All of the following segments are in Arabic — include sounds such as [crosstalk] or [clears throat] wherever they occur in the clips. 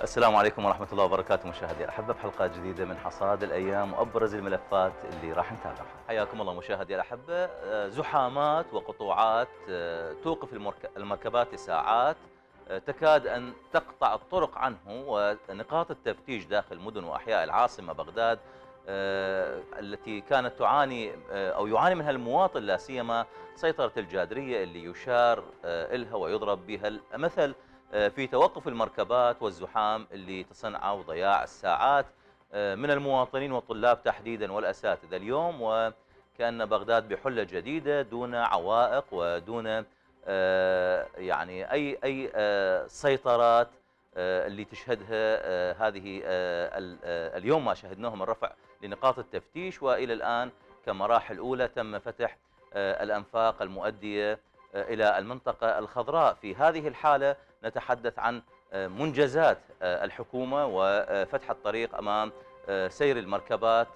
السلام عليكم ورحمة الله وبركاته مشاهدي الأحبة بحلقة جديدة من حصاد الأيام وأبرز الملفات اللي راح نتابعها حياكم الله مشاهدي الأحبة آه، زحامات وقطوعات آه، توقف المركبات لساعات آه، تكاد أن تقطع الطرق عنه ونقاط التفتيش داخل مدن وأحياء العاصمة بغداد التي كانت تعاني أو يعاني منها المواطن لا سيما سيطرة الجادرية اللي يشار إلها ويضرب بها المثل آه، في توقف المركبات والزحام اللي تصنعه وضياع الساعات آه، من المواطنين والطلاب تحديدا والأساتذة اليوم وكأن بغداد بحلة جديدة دون عوائق ودون آه، يعني أي أي سيطرات اللي تشهدها هذه اليوم ما شهدناه من رفع لنقاط التفتيش والى الان كمراحل اولى تم فتح الانفاق المؤديه الى المنطقه الخضراء في هذه الحاله نتحدث عن آه، منجزات آه، الحكومة وفتح آه، الطريق أمام سير المركبات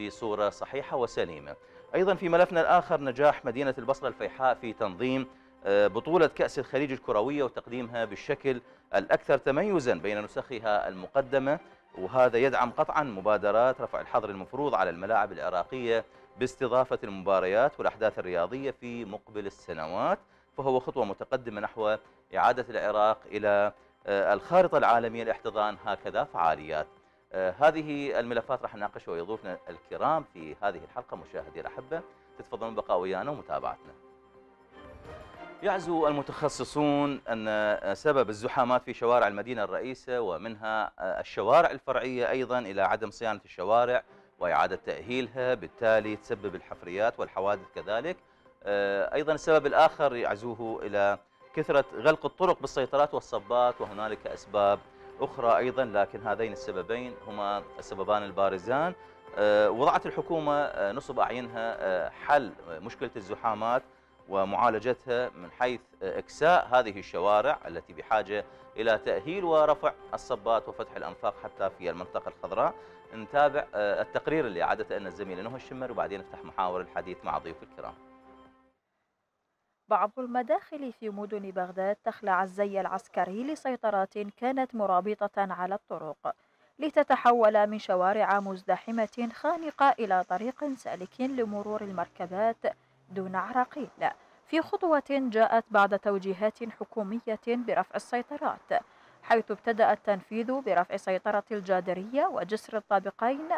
بصورة صحيحة وسليمة أيضا في ملفنا الآخر نجاح مدينة البصرة الفيحاء في تنظيم بطولة كأس الخليج الكروية وتقديمها بالشكل الأكثر تميزا بين نسخها المقدمة وهذا يدعم قطعا مبادرات رفع الحظر المفروض على الملاعب العراقية باستضافة المباريات والأحداث الرياضية في مقبل السنوات فهو خطوة متقدمة نحو إعادة العراق إلى آه، الخارطة العالمية لاحتضان هكذا فعاليات آه، هذه الملفات راح نناقشها ويضيفنا الكرام في هذه الحلقة مشاهدي الأحبة تتفضلون بقاء ويانا ومتابعتنا يعزو المتخصصون أن آه، سبب الزحامات في شوارع المدينة الرئيسة ومنها الشوارع الفرعية أيضا إلى عدم صيانة الشوارع وإعادة تأهيلها بالتالي تسبب الحفريات والحوادث كذلك أيضا السبب الآخر يعزوه إلى كثرة غلق الطرق بالسيطرات والصبات وهنالك أسباب أخرى أيضا لكن هذين السببين هما السببان البارزان آه، وضعت الحكومة آه، نصب أعينها آه، حل مشكلة الزحامات ومعالجتها من حيث إكساء هذه الشوارع التي بحاجة إلى تأهيل ورفع الصبات وفتح الأنفاق حتى في المنطقة الخضراء نتابع التقرير اللي عادة أن الزميل نهى الشمر وبعدين نفتح محاور الحديث مع ضيوف الكرام بعض المداخل في مدن بغداد تخلع الزي العسكري لسيطرات كانت مرابطة على الطرق لتتحول من شوارع مزدحمة خانقة إلى طريق سالك لمرور المركبات دون عراقيل في خطوة جاءت بعد توجيهات حكومية برفع السيطرات حيث ابتدأ التنفيذ برفع سيطرة الجادرية وجسر الطابقين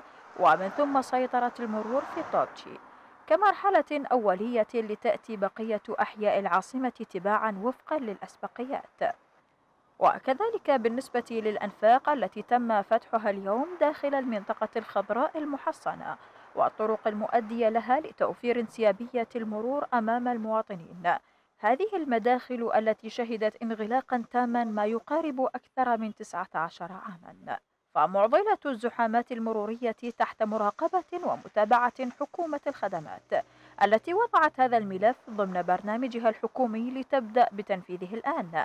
ومن ثم سيطرة المرور في طوبشي كمرحلة أولية لتأتي بقية أحياء العاصمة تباعا وفقا للأسبقيات وكذلك بالنسبة للأنفاق التي تم فتحها اليوم داخل المنطقة الخضراء المحصنة والطرق المؤدية لها لتوفير انسيابية المرور أمام المواطنين هذه المداخل التي شهدت انغلاقا تاما ما يقارب أكثر من 19 عاما فمعضلة الزحامات المرورية تحت مراقبة ومتابعة حكومة الخدمات التي وضعت هذا الملف ضمن برنامجها الحكومي لتبدأ بتنفيذه الآن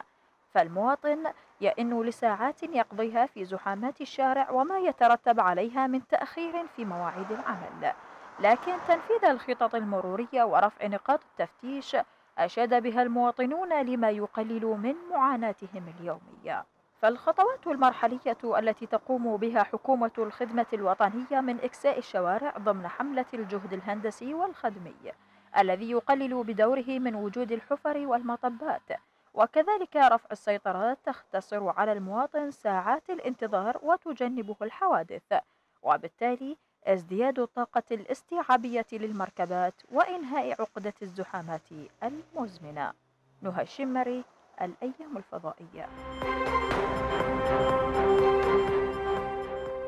فالمواطن يئن لساعات يقضيها في زحامات الشارع وما يترتب عليها من تأخير في مواعيد العمل لكن تنفيذ الخطط المرورية ورفع نقاط التفتيش أشاد بها المواطنون لما يقلل من معاناتهم اليومية فالخطوات المرحلية التي تقوم بها حكومة الخدمة الوطنية من إكساء الشوارع ضمن حملة الجهد الهندسي والخدمي الذي يقلل بدوره من وجود الحفر والمطبات وكذلك رفع السيطرات تختصر على المواطن ساعات الانتظار وتجنبه الحوادث وبالتالي ازدياد الطاقة الاستيعابية للمركبات وإنهاء عقدة الزحامات المزمنة نهى الشمري الأيام الفضائية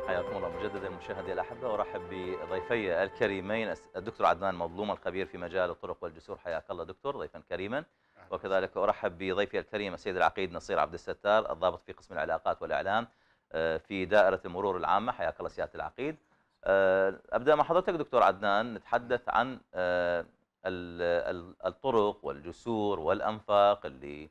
حياكم الله مجددا مشاهدي الاحبه ارحب بضيفي الكريمين الدكتور عدنان مظلوم الخبير في مجال الطرق والجسور حياك الله دكتور ضيفا كريما وكذلك ارحب بضيفي الكريم السيد العقيد نصير عبد الستار الضابط في قسم العلاقات والاعلام آه، في دائره المرور العامه حياك الله سياده العقيد آه، ابدا مع حضرتك دكتور عدنان نتحدث عن آه، الطرق والجسور والانفاق اللي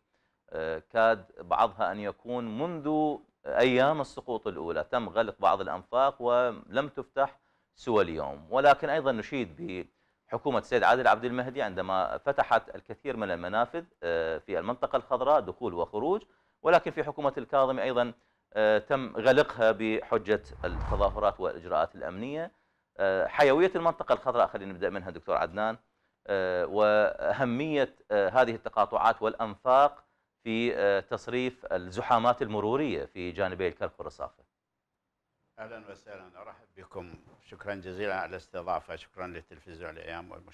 كاد بعضها ان يكون منذ أيام السقوط الأولى تم غلق بعض الأنفاق ولم تفتح سوى اليوم ولكن أيضا نشيد بحكومة سيد عادل عبد المهدي عندما فتحت الكثير من المنافذ آه، في المنطقة الخضراء دخول وخروج ولكن في حكومة الكاظمي أيضا آه، تم غلقها بحجة التظاهرات والإجراءات الأمنية آه، حيوية المنطقة الخضراء خلينا نبدأ منها دكتور عدنان وأهمية هذه التقاطعات والأنفاق في آه، تصريف الزحامات المرورية في جانبي الكرك والرصافة أهلا وسهلا أرحب بكم شكرا جزيلا على الاستضافة شكرا للتلفزيون الأيام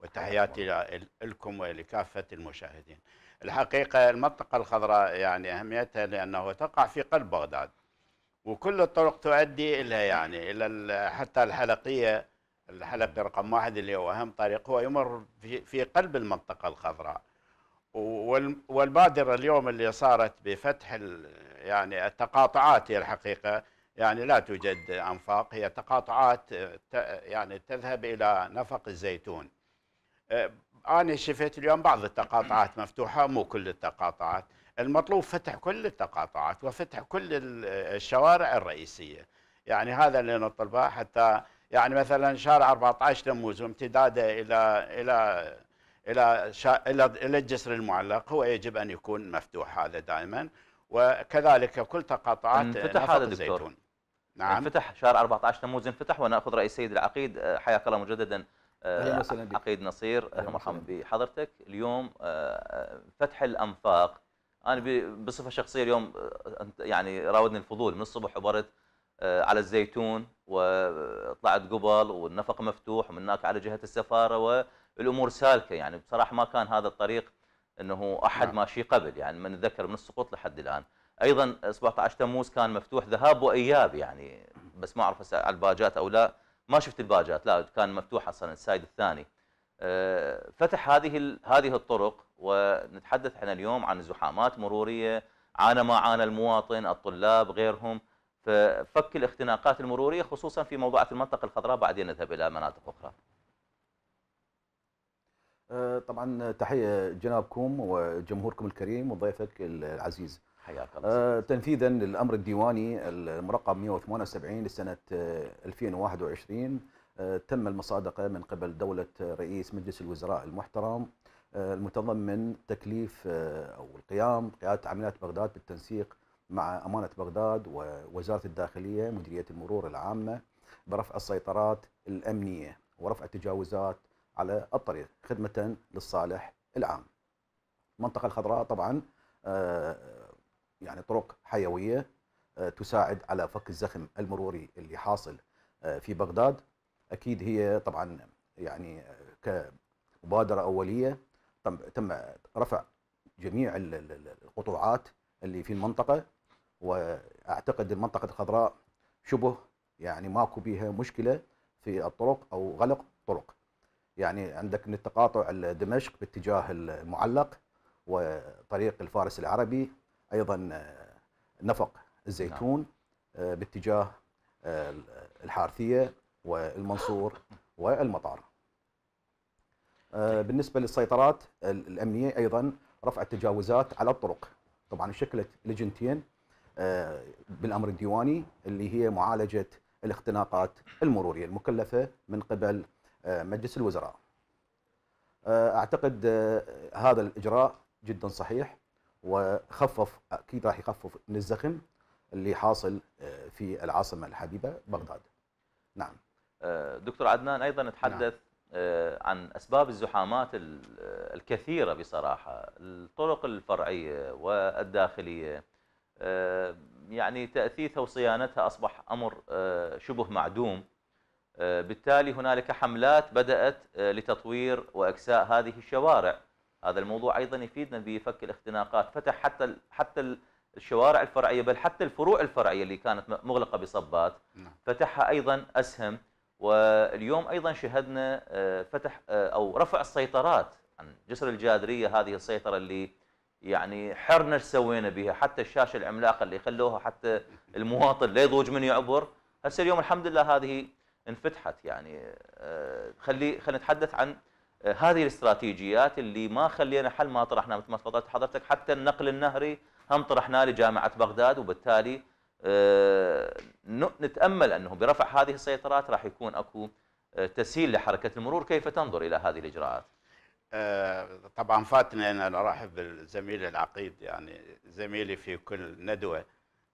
وتحياتي لكم ولكافة المشاهدين الحقيقة المنطقة الخضراء يعني أهميتها لأنه تقع في قلب بغداد وكل الطرق تؤدي إلى يعني إلى حتى الحلقية الحلقة رقم واحد اللي هو أهم طريق هو يمر في قلب المنطقة الخضراء والبادرة اليوم اللي صارت بفتح يعني التقاطعات هي الحقيقة يعني لا توجد أنفاق هي تقاطعات يعني تذهب إلى نفق الزيتون أنا شفت اليوم بعض التقاطعات مفتوحة مو كل التقاطعات المطلوب فتح كل التقاطعات وفتح كل الشوارع الرئيسية يعني هذا اللي نطلبه حتى يعني مثلا شارع 14 تموز وامتداده إلى إلى الى شا... الى الى الجسر المعلق هو يجب ان يكون مفتوح هذا دائما وكذلك كل تقاطعات انفتح هذا الزيتون. نعم انفتح شهر 14 تموز انفتح وناخذ رئيس السيد العقيد آه، حياك الله مجددا آه، عقيد نصير اهلا ومرحبا بحضرتك اليوم آه، فتح الانفاق انا بصفه شخصيه اليوم يعني راودني الفضول من الصبح عبرت على الزيتون وطلعت قبل والنفق مفتوح ومن هناك على جهه السفاره و الامور سالكه يعني بصراحه ما كان هذا الطريق انه احد نعم. ماشي قبل يعني من ذكر من السقوط لحد الان ايضا 17 تموز كان مفتوح ذهاب واياب يعني بس ما اعرف على الباجات او لا ما شفت الباجات لا كان مفتوح اصلا السايد الثاني آه، فتح هذه هذه الطرق ونتحدث احنا اليوم عن زحامات مروريه عانى ما عانى المواطن الطلاب غيرهم ففك الاختناقات المروريه خصوصا في موضوعات المنطقه الخضراء بعدين نذهب الى مناطق اخرى آه، طبعا تحيه جنابكم وجمهوركم الكريم وضيفك العزيز حياك الله آه، تنفيذا للامر الديواني المرقم 178 لسنه 2021 آه، تم المصادقه من قبل دوله رئيس مجلس الوزراء المحترم المتضمن تكليف او القيام قياده عمليات بغداد بالتنسيق مع امانه بغداد ووزاره الداخليه مديريه المرور العامه برفع السيطرات الامنيه ورفع التجاوزات على الطريق خدمة للصالح العام المنطقة الخضراء طبعا آه، يعني طرق حيوية آه، تساعد على فك الزخم المروري اللي حاصل آه، في بغداد أكيد هي طبعا يعني كمبادرة أولية تم رفع جميع القطوعات اللي في المنطقة وأعتقد المنطقة الخضراء شبه يعني ماكو بيها مشكلة في الطرق أو غلق طرق يعني عندك من التقاطع دمشق باتجاه المعلق وطريق الفارس العربي ايضا آه، نفق الزيتون نعم. آه، باتجاه آه، الحارثيه والمنصور والمطار طيب. بالنسبه للسيطرات الامنيه ايضا رفع التجاوزات على الطرق طبعا شكلت لجنتين بالامر الديواني اللي هي معالجه الاختناقات المروريه المكلفه من قبل آه، مجلس الوزراء آه، اعتقد آه، هذا الاجراء جدا صحيح وخفف اكيد راح يخفف من الزخم اللي حاصل في العاصمه الحبيبه بغداد. نعم. دكتور عدنان ايضا نتحدث نعم. عن اسباب الزحامات الكثيره بصراحه، الطرق الفرعيه والداخليه يعني تاثيثها وصيانتها اصبح امر شبه معدوم آه، بالتالي هنالك حملات بدأت آه، لتطوير وإكساء هذه الشوارع هذا الموضوع أيضا يفيدنا بفك الاختناقات فتح حتى حتى الشوارع الفرعية بل حتى الفروع الفرعية اللي كانت مغلقة بصبات نعم. فتحها أيضا أسهم واليوم أيضا شهدنا آه، فتح أو رفع السيطرات عن جسر الجادرية هذه السيطرة اللي يعني حرنا سوينا بها حتى الشاشة العملاقة اللي خلوها حتى المواطن لا يضوج من يعبر هسه اليوم الحمد لله هذه انفتحت يعني آه، خلي خلينا نتحدث عن آه، هذه الاستراتيجيات اللي ما خلينا حل ما طرحنا مثل ما تفضلت حضرتك حتى النقل النهري هم طرحناه لجامعه بغداد وبالتالي آه، نتامل انه برفع هذه السيطرات راح يكون اكو تسهيل لحركه المرور كيف تنظر الى هذه الاجراءات؟ طبعا فاتني انا ارحب بالزميل العقيد يعني زميلي في كل ندوه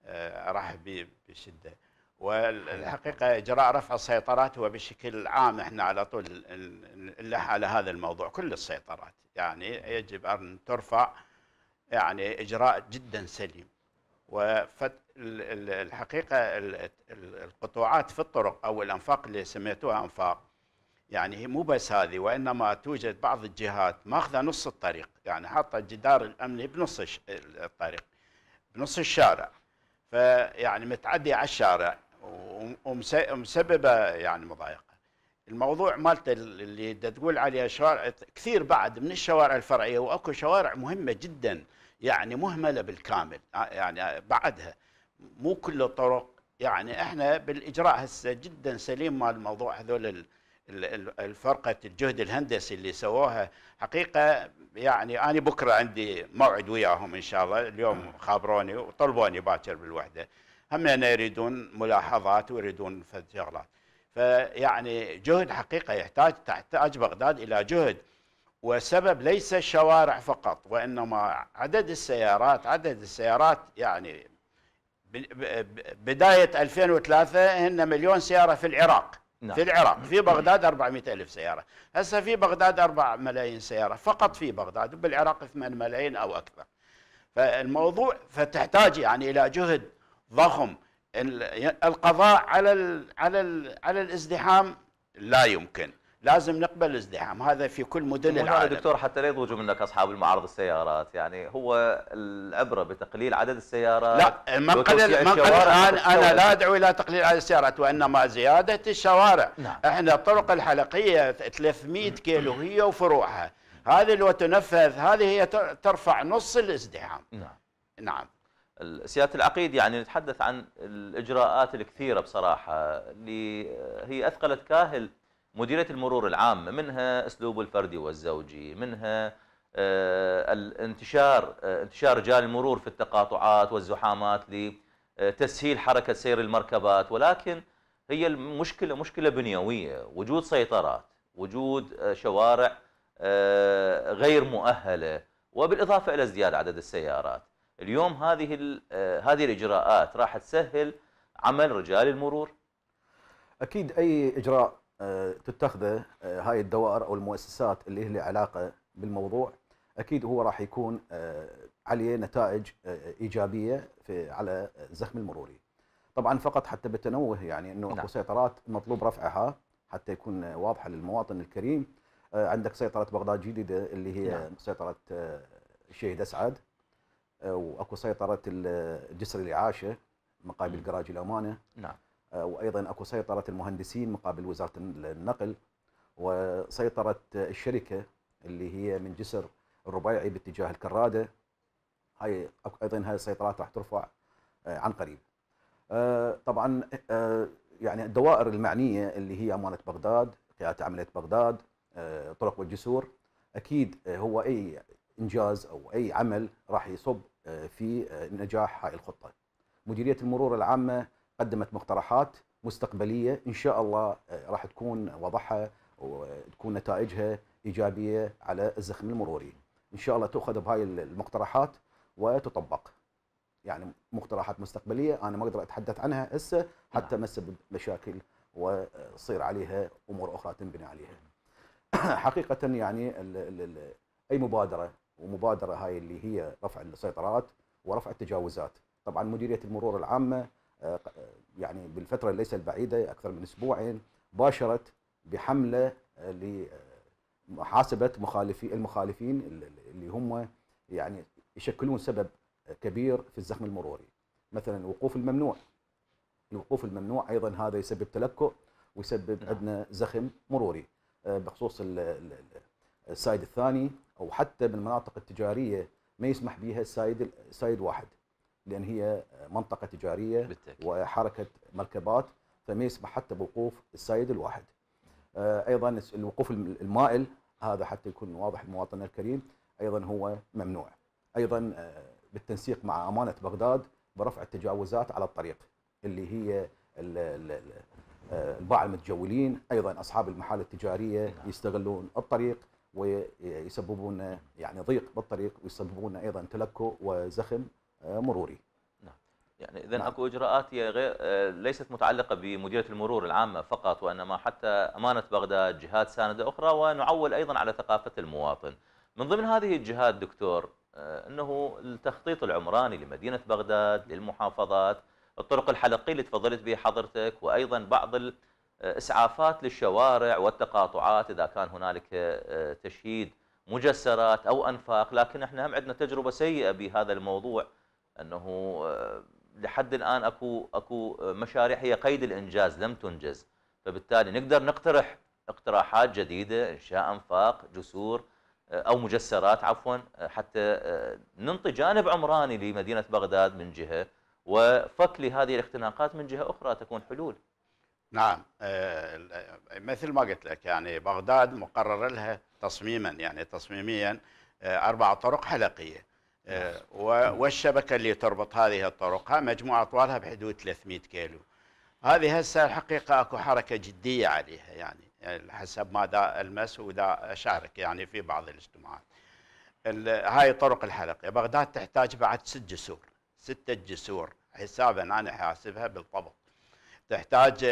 ارحب به بشده. والحقيقه اجراء رفع السيطرات هو بشكل عام احنا على طول نلح على هذا الموضوع كل السيطرات يعني يجب ان ترفع يعني اجراء جدا سليم والحقيقه القطوعات في الطرق او الانفاق اللي سميتوها انفاق يعني هي مو بس هذه وانما توجد بعض الجهات ماخذه نص الطريق يعني حاطه الجدار الامني بنص الطريق بنص الشارع فيعني متعدي على الشارع ومسببه يعني مضايقه. الموضوع مالته اللي تقول عليه شوارع كثير بعد من الشوارع الفرعيه واكو شوارع مهمه جدا يعني مهمله بالكامل آه، يعني بعدها مو كل الطرق يعني احنا بالاجراء هسه جدا سليم مال الموضوع هذول الفرقه الجهد الهندسي اللي سووها حقيقه يعني انا بكره عندي موعد وياهم ان شاء الله اليوم خابروني وطلبوني باكر بالوحده هم يريدون ملاحظات ويريدون شغلات فيعني جهد حقيقه يحتاج تحتاج بغداد الى جهد والسبب ليس الشوارع فقط وانما عدد السيارات عدد السيارات يعني بدايه 2003 هن مليون سياره في العراق نعم. في العراق في بغداد 400 ألف سيارة هسه في بغداد 4 ملايين سيارة فقط في بغداد وبالعراق 8 ملايين أو أكثر فالموضوع فتحتاج يعني إلى جهد ضخم القضاء على الـ على الـ على الازدحام لا يمكن لازم نقبل الازدحام هذا في كل مدن العالم دكتور حتى لا يضوجوا منك اصحاب المعارض السيارات يعني هو العبره بتقليل عدد السيارات لا ما قلل ما قلل انا, أنا لا ادعو الى تقليل عدد السيارات وانما زياده الشوارع نعم. احنا الطرق الحلقيه 300 كيلو هي وفروعها هذه لو تنفذ هذه هي ترفع نص الازدحام نعم نعم سياده العقيد يعني نتحدث عن الاجراءات الكثيره بصراحه اللي هي اثقلت كاهل مديريه المرور العامه منها اسلوب الفردي والزوجي منها آه، الانتشار آه، انتشار رجال المرور في التقاطعات والزحامات لتسهيل حركه سير المركبات ولكن هي المشكله مشكله بنيويه وجود سيطرات وجود آه، شوارع غير مؤهله وبالاضافه الى ازدياد عدد السيارات اليوم هذه آه، هذه الاجراءات راح تسهل عمل رجال المرور اكيد اي اجراء آه، تتخذه آه، هاي الدوائر او المؤسسات اللي لها علاقه بالموضوع اكيد هو راح يكون عليه نتائج ايجابيه في على الزخم المروري. طبعا فقط حتى بالتنوه يعني انه نعم. اكو سيطرات مطلوب رفعها حتى يكون واضحه للمواطن الكريم عندك سيطره بغداد جديده اللي هي نعم. سيطره الشهيد اسعد آه، واكو سيطره الجسر الاعاشه مقابل قراج الامانه نعم آه، وايضا اكو سيطره المهندسين مقابل وزاره النقل وسيطره الشركه اللي هي من جسر الربيعي باتجاه الكراده هاي ايضا هاي السيطرات راح ترفع آه، عن قريب طبعا يعني الدوائر المعنيه اللي هي امانه بغداد قياده عمليه بغداد طرق والجسور اكيد هو اي انجاز او اي عمل راح يصب في نجاح هاي الخطه. مديريه المرور العامه قدمت مقترحات مستقبليه ان شاء الله آه، راح تكون وضعها وتكون نتائجها ايجابيه على الزخم المروري. ان شاء الله تؤخذ بهاي المقترحات وتطبق. يعني مقترحات مستقبليه انا ما اقدر اتحدث عنها هسه حتى نعم. ما تسبب مشاكل وتصير عليها امور اخرى تنبني عليها. [coughs] حقيقه يعني اي مبادره ومبادره هاي اللي هي رفع السيطرات ورفع التجاوزات طبعا مديريه المرور العامه آه، آه، يعني بالفتره ليس البعيده اكثر من اسبوعين باشرت بحمله آه، لمحاسبه مخالفي المخالفين اللي هم يعني يشكلون سبب كبير في الزخم المروري مثلا الوقوف الممنوع الوقوف الممنوع ايضا هذا يسبب تلكؤ ويسبب نعم. عندنا زخم مروري بخصوص السايد الثاني او حتى بالمناطق التجاريه ما يسمح بها السايد السايد واحد لان هي منطقه تجاريه بالتأكيد. وحركه مركبات فما يسمح حتى بوقوف السايد الواحد آه، ايضا الوقوف المائل هذا حتى يكون واضح للمواطن الكريم ايضا هو ممنوع ايضا آه، بالتنسيق مع امانه بغداد برفع التجاوزات على الطريق اللي هي آه، الباعة المتجولين ايضا اصحاب المحال التجاريه نعم. يستغلون الطريق ويسببون يعني ضيق بالطريق ويسببون ايضا تلكؤ وزخم آه، مروري. نعم. يعني اذا نعم. اكو اجراءات غير آه، ليست متعلقه بمديريه المرور العامه فقط وانما حتى امانه بغداد جهات سانده اخرى ونعول ايضا على ثقافه المواطن. من ضمن هذه الجهات دكتور آه، انه التخطيط العمراني لمدينه بغداد للمحافظات الطرق الحلقيه اللي تفضلت بها حضرتك وايضا بعض ال اسعافات للشوارع والتقاطعات اذا كان هنالك آه، تشييد مجسرات او انفاق لكن احنا هم عندنا تجربه سيئه بهذا الموضوع انه آه، لحد الان اكو اكو مشاريع هي قيد الانجاز لم تنجز فبالتالي نقدر نقترح اقتراحات جديده انشاء انفاق جسور آه، او مجسرات عفوا حتى ننطي جانب عمراني لمدينه بغداد من جهه وفك لهذه الاختناقات من جهه اخرى تكون حلول نعم آه، مثل ما قلت لك يعني بغداد مقرر لها تصميما يعني تصميميا آه، أربع طرق حلقية آه، نعم. والشبكة اللي تربط هذه الطرقها مجموع أطوالها بحدود 300 كيلو هذه هسه الحقيقة أكو حركة جدية عليها يعني, حسب ما دا ألمس ودا أشارك يعني في بعض الاجتماعات هاي طرق الحلقيه بغداد تحتاج بعد ست جسور ستة جسور حسابا أنا حاسبها بالضبط تحتاج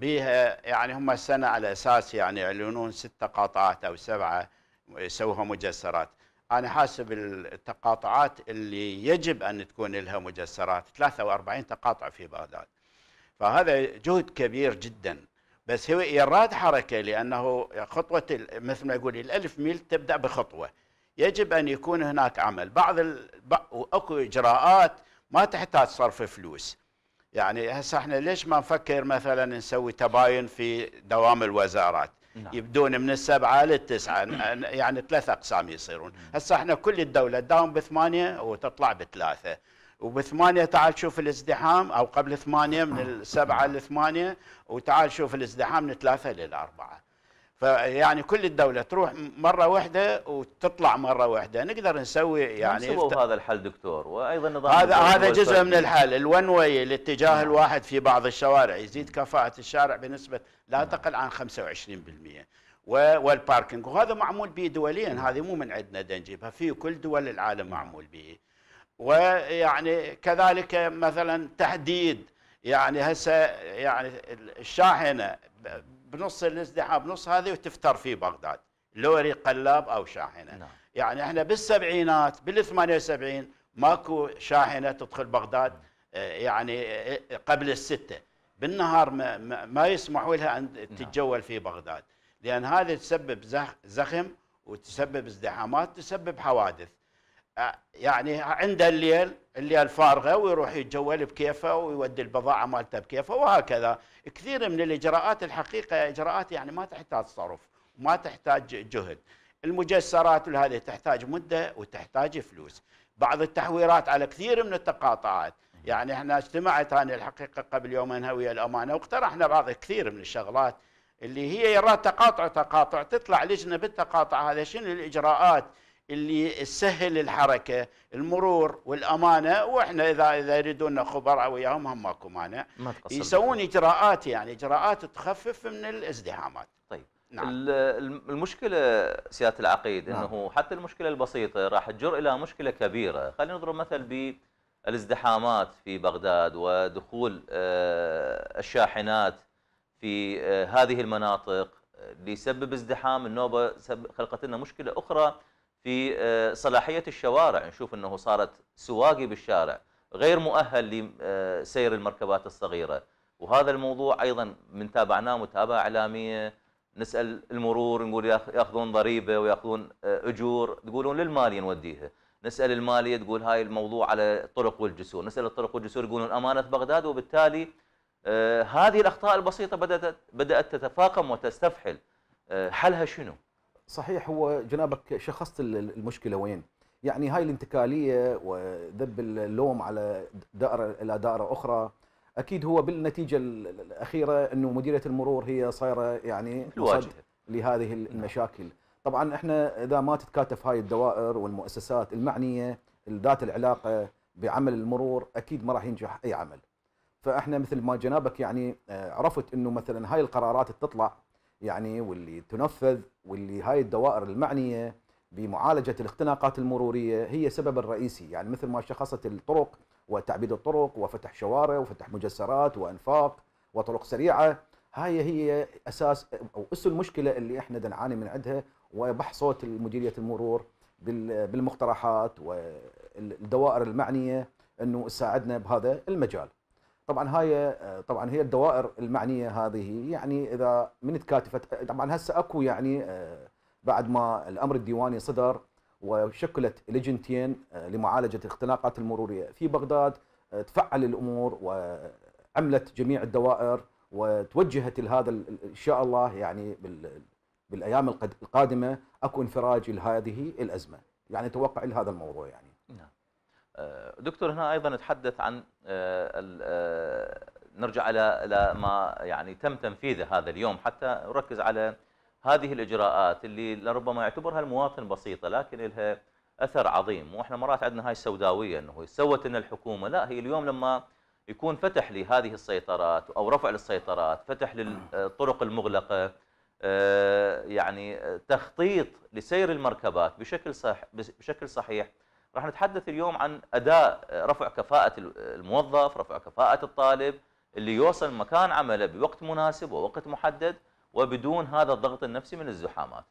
بها يعني هم السنة على أساس يعني يعلنون ست قاطعات أو سبعة يسووها مجسرات أنا حاسب التقاطعات اللي يجب أن تكون لها مجسرات 43 تقاطع في بغداد فهذا جهد كبير جدا بس هو يراد حركة لأنه خطوة مثل ما يقول الألف ميل تبدأ بخطوة يجب أن يكون هناك عمل بعض أكو إجراءات ما تحتاج صرف فلوس يعني هسه احنا ليش ما نفكر مثلا نسوي تباين في دوام الوزارات نعم. يبدون من السبعة للتسعة يعني ثلاث أقسام يصيرون نعم. هسه احنا كل الدولة تداوم بثمانية وتطلع بثلاثة وبثمانية تعال شوف الازدحام أو قبل ثمانية من نعم. السبعة للثمانية وتعال شوف الازدحام من ثلاثة للأربعة فيعني كل الدولة تروح مرة واحدة وتطلع مرة واحدة نقدر نسوي يعني يفت... هذا الحل دكتور وأيضا نظام هذا هذا جزء من الحل الون واي الاتجاه نعم. الواحد في بعض الشوارع يزيد نعم. كفاءة الشارع بنسبة لا نعم. تقل عن 25% والباركنج وهذا معمول به دوليا نعم. هذه مو من عندنا دنجيبها في كل دول العالم نعم. معمول به ويعني كذلك مثلا تحديد يعني هسه يعني الشاحنه بنص الازدحام بنص هذه وتفتر في بغداد لوري قلاب او شاحنه نعم. يعني احنا بالسبعينات بال 78 ماكو شاحنه تدخل بغداد نعم. آه، يعني آه، قبل السته بالنهار ما, ما يسمحوا لها ان نعم. تتجول في بغداد لان هذا تسبب زخم وتسبب ازدحامات تسبب حوادث يعني عنده الليل الليل فارغه ويروح يتجول بكيفه ويودي البضاعه مالته بكيفه وهكذا كثير من الاجراءات الحقيقه اجراءات يعني ما تحتاج صرف وما تحتاج جهد المجسرات هذه تحتاج مده وتحتاج فلوس بعض التحويرات على كثير من التقاطعات يعني احنا اجتمعت انا الحقيقه قبل يومين هويه الامانه واقترحنا بعض كثير من الشغلات اللي هي يرى تقاطع تقاطع تطلع لجنه بالتقاطع هذا شنو الاجراءات اللي تسهل الحركه المرور والامانه واحنا اذا اذا يريدون خبراء وياهم هم ماكو مانع ما يسوون اجراءات يعني اجراءات تخفف من الازدحامات طيب نعم. المشكله سياده العقيد نعم. انه حتى المشكله البسيطه راح تجر الى مشكله كبيره خلينا نضرب مثل بالازدحامات في بغداد ودخول آه، الشاحنات في آه، هذه المناطق ليسبب آه، ازدحام النوبه خلقت لنا مشكله اخرى في آه، صلاحية الشوارع نشوف أنه صارت سواقي بالشارع غير مؤهل لسير آه، المركبات الصغيرة وهذا الموضوع أيضا من تابعناه متابعة إعلامية نسأل المرور نقول ياخذون ضريبة وياخذون آه، أجور تقولون للمالية نوديها نسأل المالية تقول هاي الموضوع على الطرق والجسور نسأل الطرق والجسور يقولون أمانة بغداد وبالتالي هذه الأخطاء البسيطة بدأت بدأت تتفاقم وتستفحل حلها شنو؟ صحيح هو جنابك شخصت المشكله وين يعني هاي الانتكاليه وذب اللوم على دائره الى دائره اخرى اكيد هو بالنتيجه الاخيره انه مديريه المرور هي صايره يعني الواجهه لهذه نعم. المشاكل طبعا احنا اذا ما تتكاتف هاي الدوائر والمؤسسات المعنيه ذات العلاقه بعمل المرور اكيد ما راح ينجح اي عمل فاحنا مثل ما جنابك يعني آه، عرفت انه مثلا هاي القرارات تطلع يعني واللي تنفذ واللي هاي الدوائر المعنيه بمعالجه الاختناقات المروريه هي سبب الرئيسي يعني مثل ما شخصت الطرق وتعبيد الطرق وفتح شوارع وفتح مجسرات وانفاق وطرق سريعه هاي هي اساس او اس المشكله اللي احنا نعاني من عندها وبحصوت صوت مديريه المرور بالمقترحات والدوائر المعنيه انه تساعدنا بهذا المجال طبعا هاي آه، طبعا هي الدوائر المعنيه هذه يعني اذا من تكاتفت طبعا هسه اكو يعني آه، بعد ما الامر الديواني صدر وشكلت لجنتين آه، لمعالجه الاختناقات المروريه في بغداد تفعل الامور وعملت جميع الدوائر وتوجهت لهذا ان شاء الله يعني بالايام القادمه اكو انفراج لهذه الازمه يعني توقع لهذا الموضوع يعني آه، دكتور هنا ايضا نتحدث عن آه، آه، نرجع الى الى ما يعني تم تنفيذه هذا اليوم حتى نركز على هذه الاجراءات اللي لربما يعتبرها المواطن بسيطه لكن لها اثر عظيم واحنا مرات عندنا هاي السوداويه انه سوت ان الحكومه لا هي اليوم لما يكون فتح لهذه السيطرات او رفع للسيطرات فتح للطرق المغلقه يعني تخطيط لسير المركبات بشكل صح بشكل صحيح راح نتحدث اليوم عن اداء رفع كفاءه الموظف، رفع كفاءه الطالب اللي يوصل مكان عمله بوقت مناسب ووقت محدد وبدون هذا الضغط النفسي من الزحامات.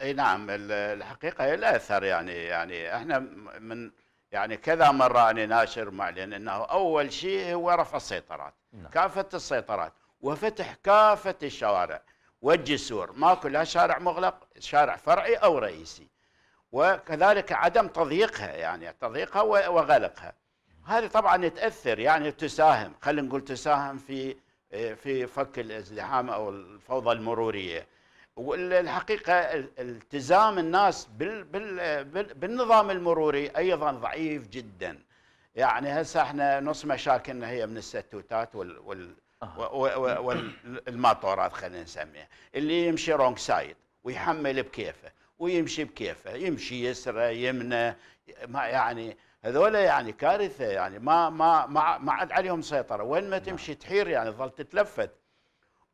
اي نعم الحقيقه هي الاثر يعني يعني احنا من يعني كذا مره انا ناشر معلن انه اول شيء هو رفع السيطرات نعم. كافه السيطرات وفتح كافه الشوارع والجسور ماكو لا شارع مغلق شارع فرعي او رئيسي وكذلك عدم تضييقها يعني تضييقها وغلقها هذه طبعا تاثر يعني تساهم خلينا نقول تساهم في في فك الازدحام او الفوضى المروريه والحقيقه التزام الناس بال بال بالنظام المروري ايضا ضعيف جدا يعني هسه احنا نص مشاكلنا هي من الستوتات وال, وال والماطورات خلينا نسميها اللي يمشي رونج سايد ويحمل بكيفه ويمشي بكيفه يمشي يسرى يمنى ما يعني هذولا يعني كارثه يعني ما ما ما, ما عاد عليهم سيطره وين ما نعم. تمشي تحير يعني تظل تتلفت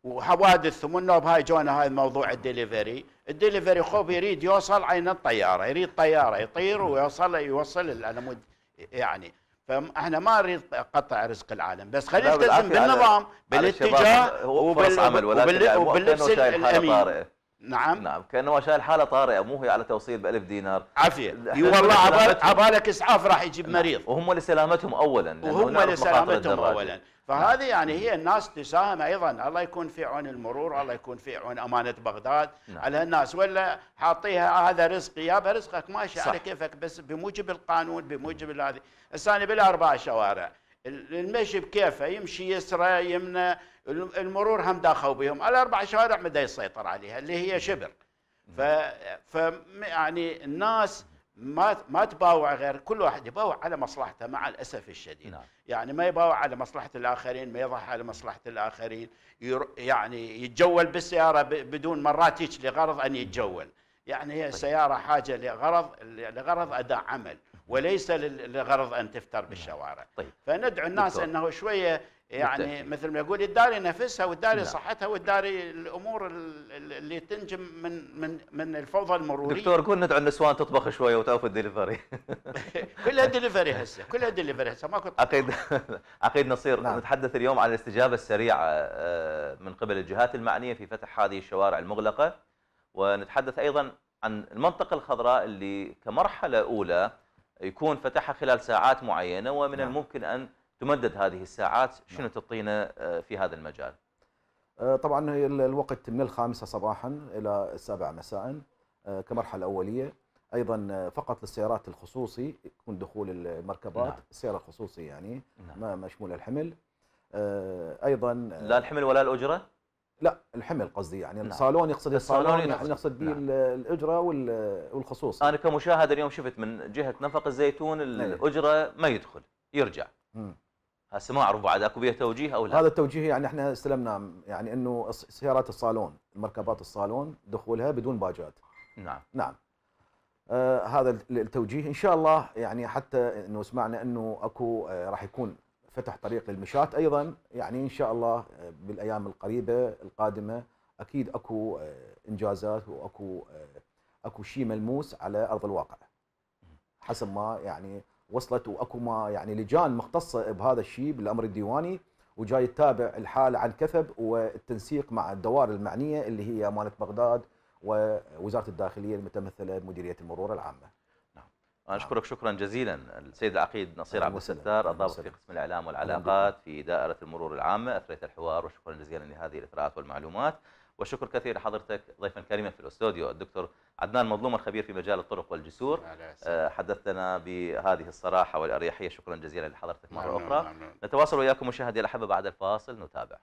وحوادث ثم النوب هاي جونا هاي موضوع الدليفري الدليفري خوب يريد يوصل عين الطياره يريد طياره يطير ويوصل يوصل العلم يعني فاحنا ما نريد قطع رزق العالم بس خلينا نلتزم بالنظام بالاتجاه وبال وبال وباللبس الامين نعم نعم كانه شايل حاله طارئه مو هي على توصيل ب 1000 دينار عافيه اي والله عبالك [laughs] اسعاف راح يجيب نعم. مريض وهم لسلامتهم اولا وهم لسلامتهم اولا فهذه يعني نعم. يعني هي الناس تساهم ايضا الله يكون في عون المرور الله يكون في عون امانه بغداد نعم. على الناس ولا حاطيها آه، هذا رزق يابا رزقك ماشي على كيفك بس بموجب القانون بموجب هذه الثاني بالاربع شوارع المشي بكيفه يمشي يسرى يمنى المرور هم داخوا بهم الاربع شوارع مدى يسيطر عليها اللي هي شبر ف, ف يعني الناس ما ما تباوع غير كل واحد يباوع على مصلحته مع الاسف الشديد نعم. يعني ما يباوع على مصلحه الاخرين ما يضحى على مصلحه الاخرين ير... يعني يتجول بالسياره ب... بدون مرات هيك لغرض ان يتجول يعني هي طيب. السياره حاجه لغرض لغرض اداء عمل وليس لغرض ان تفتر بالشوارع نعم. طيب. فندعو الناس دكتور. انه شويه يعني بالتأكيد. مثل ما يقول الداري نفسها والداري نعم. صحتها والداري الامور اللي تنجم من من من الفوضى المروريه دكتور كنا ندعو النسوان تطبخ شويه وتوفي الدليفري [laughs] كلها دليفري هسه كلها دليفري هسه ماكو عقيد عقيد نصير نعم. نتحدث اليوم عن الاستجابه السريعه آه، من قبل الجهات المعنيه في فتح هذه الشوارع المغلقه ونتحدث ايضا عن المنطقه الخضراء اللي كمرحله اولى يكون فتحها خلال ساعات معينه ومن نعم. الممكن ان تمدد هذه الساعات نعم. شنو نعم. تعطينا آه، في هذا المجال؟ آه، طبعا الوقت من الخامسه صباحا الى السابعه مساء آه، كمرحله اوليه ايضا فقط للسيارات الخصوصي يكون دخول المركبات نعم. السياره الخصوصي يعني نعم. ما مشمول الحمل ايضا لا الحمل ولا الاجره لا الحمل قصدي يعني نعم. الصالون يقصد الصالون يعني نقصد به نعم. الاجره والخصوص انا كمشاهد اليوم شفت من جهه نفق الزيتون إيه. الاجره ما يدخل يرجع هسه ما اعرف بعد اكو بها توجيه او لا هذا التوجيه يعني احنا استلمنا يعني انه سيارات الصالون مركبات الصالون دخولها بدون باجات نعم نعم آه هذا التوجيه ان شاء الله يعني حتى انه سمعنا انه اكو آه راح يكون فتح طريق للمشات ايضا يعني ان شاء الله آه، بالايام القريبه القادمه اكيد اكو آه، انجازات واكو آه، اكو شيء ملموس على ارض الواقع حسب ما يعني وصلت واكو ما يعني لجان مختصه بهذا الشيء بالامر الديواني وجاي تتابع الحاله عن كثب والتنسيق مع الدوائر المعنيه اللي هي امانه بغداد ووزاره الداخليه المتمثله بمديريه المرور العامه. أنا نعم. أشكرك شكرا جزيلا السيد العقيد نصير عبد الستار الضابط في قسم الإعلام والعلاقات في دائرة المرور العامة أثريت الحوار وشكرا جزيلا لهذه الإثراءات والمعلومات وشكر كثير لحضرتك ضيفا كريما في الاستوديو الدكتور عدنان مظلوم الخبير في مجال الطرق والجسور آه، حدثتنا بهذه الصراحة والأريحية شكرا جزيلا لحضرتك مرة نعم، نعم، أخرى نتواصل وياكم مشاهدي الأحبة بعد الفاصل نتابع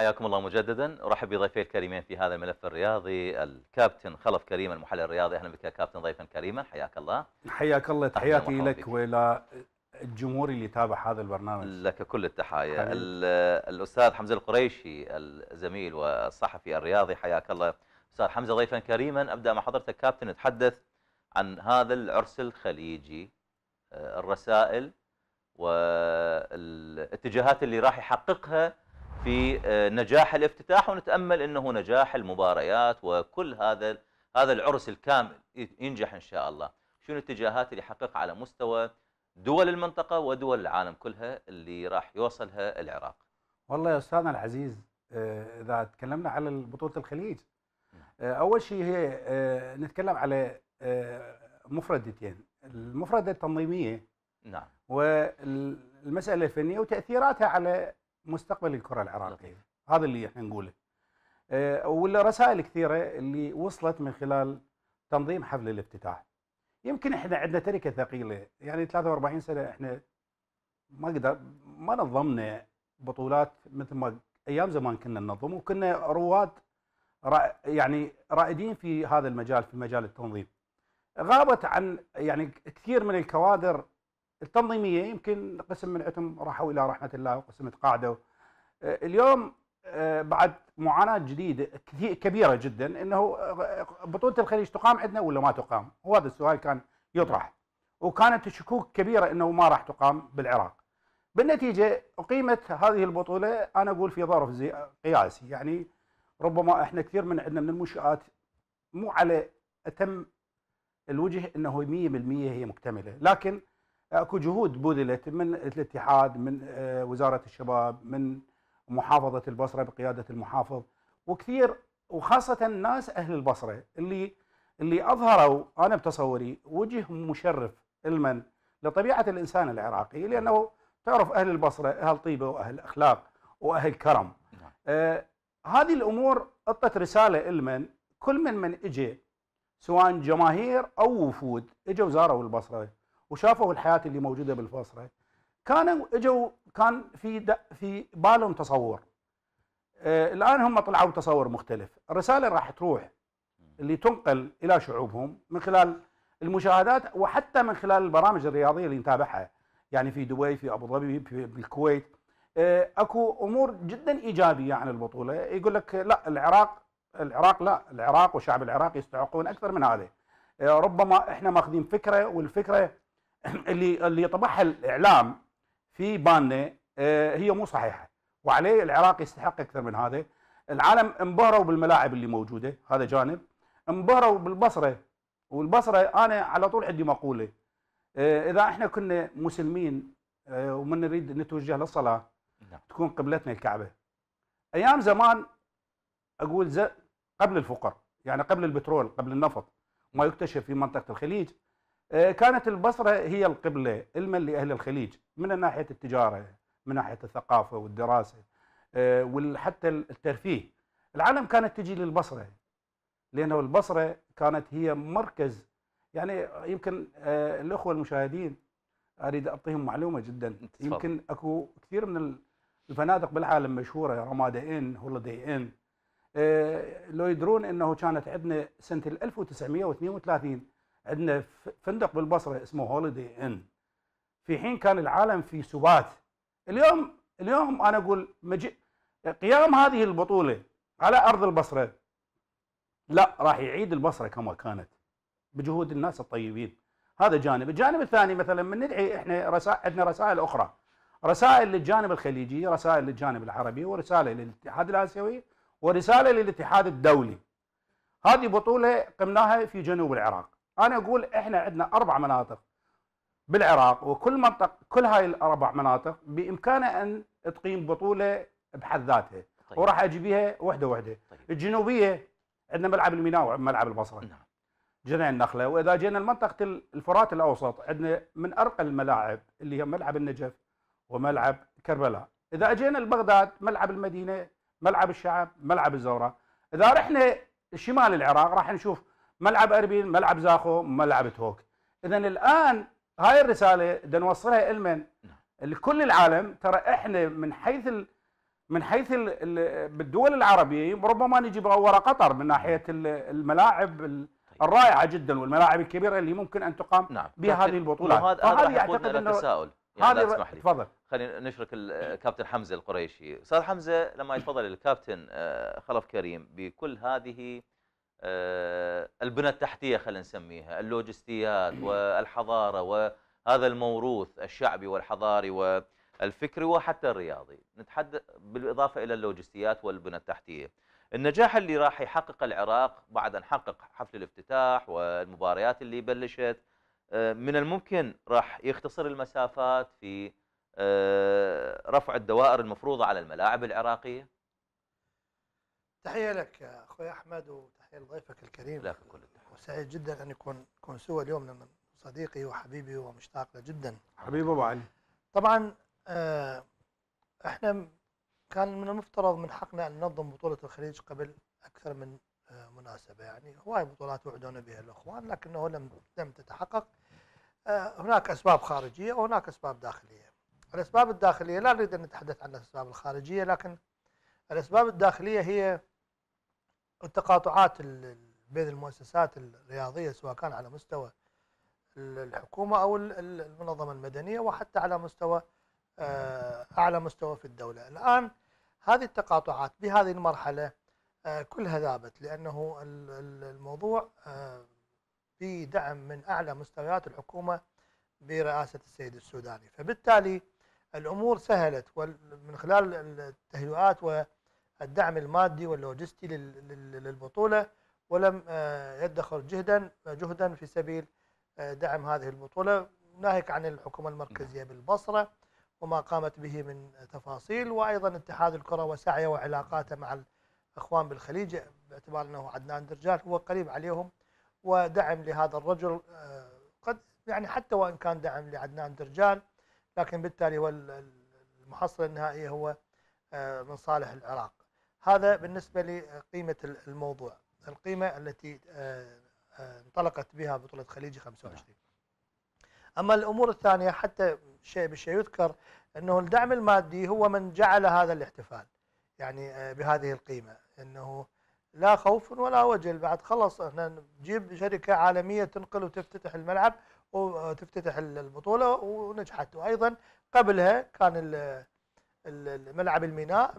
حياكم الله مجددا ارحب بضيفي الكريمين في هذا الملف الرياضي الكابتن خلف كريم المحلل الرياضي اهلا بك كابتن ضيفا كريما حياك الله حياك الله تحياتي لك والى الجمهور اللي يتابع هذا البرنامج لك كل التحايا الاستاذ حمزه القريشي الزميل والصحفي الرياضي حياك الله استاذ حمزه ضيفا كريما ابدا مع حضرتك كابتن نتحدث عن هذا العرس الخليجي آه، الرسائل والاتجاهات اللي راح يحققها في آه، نجاح الافتتاح ونتامل انه نجاح المباريات وكل هذا هذا العرس الكامل ينجح ان شاء الله شنو الاتجاهات اللي يحققها على مستوى دول المنطقه ودول العالم كلها اللي راح يوصلها العراق والله يا استاذنا العزيز آه، اذا تكلمنا على بطوله الخليج آه، نعم. اول شيء هي نتكلم على مفردتين المفرده التنظيميه نعم والمساله الفنيه وتاثيراتها على مستقبل الكره العراقيه هذا اللي احنا نقوله آه، ولا رسائل كثيره اللي وصلت من خلال تنظيم حفل الافتتاح يمكن احنا عندنا تركه ثقيله يعني 43 سنه احنا ما قدر ما نظمنا بطولات مثل ما ايام زمان كنا ننظم وكنا رواد يعني رائدين في هذا المجال في مجال التنظيم غابت عن يعني كثير من الكوادر التنظيميه يمكن قسم منعتهم راحوا الى رحمه الله وقسم تقاعدوا آه، اليوم آه، بعد معاناه جديده كبيره جدا انه آه، بطوله الخليج تقام عندنا ولا ما تقام؟ وهذا السؤال كان يطرح وكانت الشكوك كبيره انه ما راح تقام بالعراق. بالنتيجه اقيمت هذه البطوله انا اقول في ظرف قياسي يعني ربما احنا كثير من عندنا من المنشات مو على اتم الوجه انه 100% هي مكتمله لكن اكو جهود بذلت من الاتحاد من آه، وزاره الشباب من محافظه البصره بقياده المحافظ وكثير وخاصه الناس اهل البصره اللي اللي اظهروا انا بتصوري وجه مشرف المن لطبيعه الانسان العراقي لانه تعرف اهل البصره اهل طيبه واهل اخلاق واهل كرم نعم. آه هذه الامور اعطت رساله المن كل من من اجى سواء جماهير او وفود اجوا زاروا البصره وشافوا الحياه اللي موجوده بالبصره كانوا اجوا كان في في بالهم تصور آه الان هم طلعوا بتصور مختلف الرساله راح تروح اللي تنقل الى شعوبهم من خلال المشاهدات وحتى من خلال البرامج الرياضيه اللي نتابعها يعني في دبي في ابو ظبي في الكويت آه، اكو امور جدا ايجابيه عن البطوله يقول لك لا العراق العراق لا العراق وشعب العراق يستحقون اكثر من هذا آه، ربما احنا ماخذين فكره والفكره [clears throat] اللي اللي طبعها الاعلام في بالنا آه، هي مو صحيحه وعليه العراق يستحق اكثر من هذا العالم انبهروا بالملاعب اللي موجوده هذا جانب انبهروا بالبصره والبصره انا على طول عندي مقوله آه، اذا احنا كنا مسلمين آه، وما نريد نتوجه للصلاه نعم. تكون قبلتنا الكعبه ايام زمان اقول قبل الفقر يعني قبل البترول قبل النفط ما يكتشف في منطقه الخليج آه، كانت البصرة هي القبلة علما لأهل الخليج من ناحية التجارة من ناحية الثقافة والدراسة آه، وحتى الترفيه العالم كانت تجي للبصرة لأنه البصرة كانت هي مركز يعني يمكن آه، الأخوة المشاهدين أريد أعطيهم معلومة جدا يمكن أكو كثير من الفنادق بالعالم مشهورة رمادة إن هولدي إن لو يدرون أنه كانت عندنا سنة 1932 عندنا فندق بالبصره اسمه هوليدي ان في حين كان العالم في سبات اليوم اليوم انا اقول مجي... قيام هذه البطوله على ارض البصره لا راح يعيد البصره كما كانت بجهود الناس الطيبين هذا جانب الجانب الثاني مثلا من ندعي احنا رسائل عندنا رسائل اخرى رسائل للجانب الخليجي رسائل للجانب العربي ورساله للاتحاد الاسيوي ورساله للاتحاد الدولي هذه بطوله قمناها في جنوب العراق انا اقول احنا عندنا اربع مناطق بالعراق وكل منطقه كل هاي الاربع مناطق بامكانها ان تقيم بطوله بحد ذاتها طيب. وراح اجيبيها وحده وحده طيب. الجنوبيه عندنا ملعب الميناء وملعب البصره نعم. جناين النخله واذا جينا لمنطقه الفرات الاوسط عندنا من ارقى الملاعب اللي هي ملعب النجف وملعب كربلاء اذا اجينا لبغداد ملعب المدينه ملعب الشعب ملعب الزوره اذا رحنا شمال العراق راح نشوف ملعب اربيل ملعب زاخو ملعب توك اذا الان هاي الرساله بدنا نوصلها لمن نعم. لكل العالم ترى احنا من حيث ال... من حيث ال... ال... بالدول العربيه ربما نجي ورا قطر من ناحيه نعم. الملاعب ال... طيب. الرائعه جدا والملاعب الكبيره اللي ممكن ان تقام نعم. بهذه البطولات هذا هذا يعتقد انه تساؤل يعني هذا لي تفضل خلينا نشرك الكابتن حمزه القريشي استاذ حمزه لما يتفضل الكابتن آه، خلف كريم بكل هذه آه، البنى التحتيه خلينا نسميها اللوجستيات والحضاره وهذا الموروث الشعبي والحضاري والفكري وحتى الرياضي نتحدث بالاضافه الى اللوجستيات والبنى التحتيه النجاح اللي راح يحقق العراق بعد ان حقق حفل الافتتاح والمباريات اللي بلشت آه، من الممكن راح يختصر المسافات في آه، رفع الدوائر المفروضه على الملاعب العراقيه تحية لك يا أخوي أحمد وتحية لضيفك الكريم لك كل التحية وسعيد جدا أن يكون يكون سوى اليوم لما صديقي وحبيبي ومشتاق له جدا حبيبي أبو علي طبعا آه، احنا كان من المفترض من حقنا أن ننظم بطولة الخليج قبل أكثر من آه، مناسبة يعني هواي بطولات وعدونا بها الأخوان لكنه لم لم تتحقق آه، هناك أسباب خارجية وهناك أسباب داخلية الأسباب الداخلية لا نريد أن نتحدث عن الأسباب الخارجية لكن الأسباب الداخلية هي التقاطعات بين المؤسسات الرياضيه سواء كان على مستوى الحكومه او المنظمه المدنيه وحتى على مستوى آه، اعلى مستوى في الدوله الان هذه التقاطعات بهذه المرحله آه، كلها ذابت لانه الموضوع آه، في دعم من اعلى مستويات الحكومه برئاسه السيد السوداني فبالتالي الامور سهلت من خلال التهيئات و الدعم المادي واللوجستي للبطولة ولم آه، يدخر جهدا جهدا في سبيل آه، دعم هذه البطولة ناهيك عن الحكومة المركزية بالبصرة وما قامت به من تفاصيل وأيضا اتحاد الكرة وسعيه وعلاقاته مع الأخوان بالخليج باعتبار أنه عدنان درجال هو قريب عليهم ودعم لهذا الرجل آه، قد يعني حتى وإن كان دعم لعدنان درجال لكن بالتالي هو المحصلة النهائية هو من صالح العراق هذا بالنسبة لقيمة الموضوع القيمة التي آه، آه، انطلقت بها بطولة خليجي 25 أما الأمور الثانية حتى شيء بالشيء يذكر أنه الدعم المادي هو من جعل هذا الاحتفال يعني آه، بهذه القيمة أنه لا خوف ولا وجل بعد خلص احنا نجيب شركة عالمية تنقل وتفتتح الملعب وتفتتح البطولة ونجحت وأيضا قبلها كان ملعب الميناء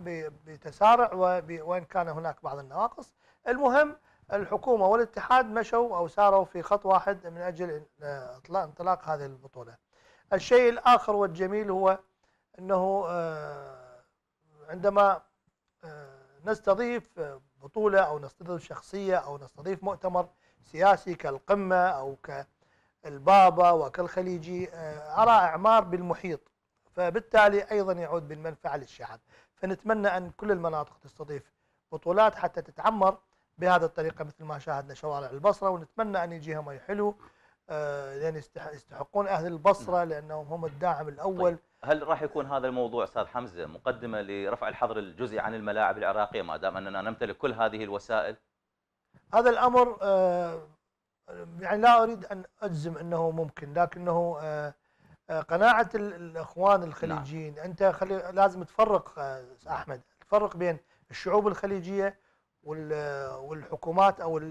بتسارع وين كان هناك بعض النواقص المهم الحكومة والاتحاد مشوا أو ساروا في خط واحد من أجل انطلاق هذه البطولة الشيء الآخر والجميل هو أنه آه، عندما آه، نستضيف بطولة أو نستضيف شخصية أو نستضيف مؤتمر سياسي كالقمة أو كالبابا وكالخليجي آه، أرى أعمار بالمحيط فبالتالي أيضا يعود بالمنفعة للشعب فنتمنى أن كل المناطق تستضيف بطولات حتى تتعمر بهذه الطريقة مثل ما شاهدنا شوارع البصرة ونتمنى أن يجيها مي حلو آه، لأن يستحقون أهل البصرة نعم. لأنهم هم الداعم الأول طيب. هل راح يكون هذا الموضوع استاذ حمزه مقدمه لرفع الحظر الجزئي عن الملاعب العراقيه ما دام اننا نمتلك كل هذه الوسائل؟ هذا الامر آه، يعني لا اريد ان اجزم انه ممكن لكنه آه، قناعه الاخوان نعم. الخليجيين نعم. انت خلي لازم تفرق آه، احمد تفرق بين الشعوب الخليجيه والحكومات او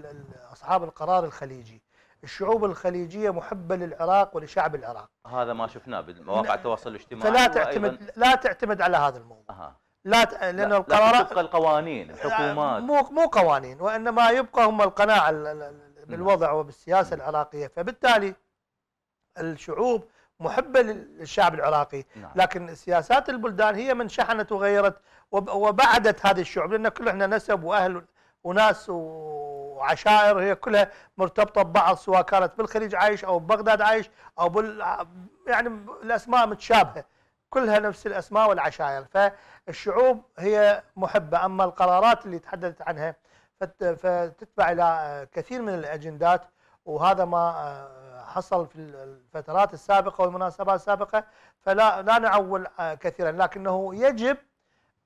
اصحاب القرار الخليجي الشعوب الخليجيه محبه للعراق ولشعب العراق هذا ما شفناه بمواقع التواصل الاجتماعي فلا تعتمد لا تعتمد على هذا الموضوع أه. لا ت... لان لا لا تبقى القوانين الحكومات مو مو قوانين وانما يبقى هم القناعه نعم. بالوضع وبالسياسه نعم. العراقيه فبالتالي الشعوب محبة للشعب العراقي نعم. لكن سياسات البلدان هي من شحنت وغيرت وبعدت هذه الشعوب لأن كل احنا نسب وأهل وناس وعشائر هي كلها مرتبطة ببعض سواء كانت بالخليج عايش أو ببغداد عايش أو بال يعني الأسماء متشابهة كلها نفس الأسماء والعشائر فالشعوب هي محبة أما القرارات اللي تحدثت عنها فتتبع إلى كثير من الأجندات وهذا ما حصل في الفترات السابقة والمناسبات السابقة فلا لا نعول آه، كثيرا لكنه يجب